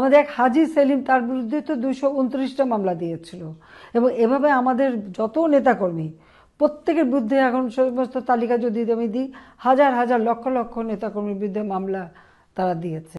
আমাদের এক হাজি সেলিম তার বিরুদ্ধে তো দুশো উনত্রিশটা মামলা দিয়েছিল এবং এভাবে আমাদের যত নেতাকর্মী প্রত্যেকের বিরুদ্ধে এখন সমস্ত তালিকা যদি আমি দিই হাজার হাজার লক্ষ লক্ষ নেতাকর্মীর বিরুদ্ধে মামলা তারা দিয়েছে